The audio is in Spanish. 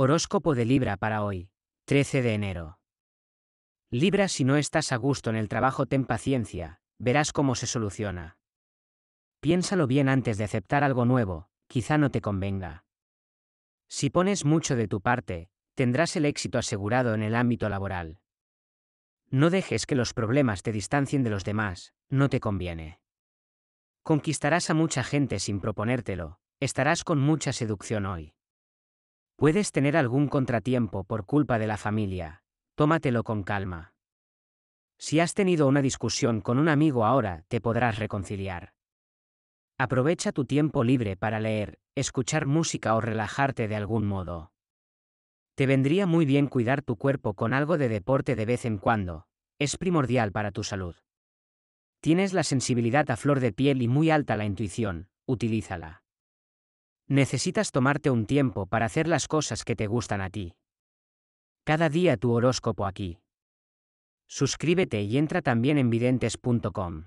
Horóscopo de Libra para hoy, 13 de enero. Libra, si no estás a gusto en el trabajo, ten paciencia, verás cómo se soluciona. Piénsalo bien antes de aceptar algo nuevo, quizá no te convenga. Si pones mucho de tu parte, tendrás el éxito asegurado en el ámbito laboral. No dejes que los problemas te distancien de los demás, no te conviene. Conquistarás a mucha gente sin proponértelo, estarás con mucha seducción hoy. Puedes tener algún contratiempo por culpa de la familia. Tómatelo con calma. Si has tenido una discusión con un amigo ahora, te podrás reconciliar. Aprovecha tu tiempo libre para leer, escuchar música o relajarte de algún modo. Te vendría muy bien cuidar tu cuerpo con algo de deporte de vez en cuando, es primordial para tu salud. Tienes la sensibilidad a flor de piel y muy alta la intuición, utilízala. Necesitas tomarte un tiempo para hacer las cosas que te gustan a ti. Cada día tu horóscopo aquí. Suscríbete y entra también en videntes.com.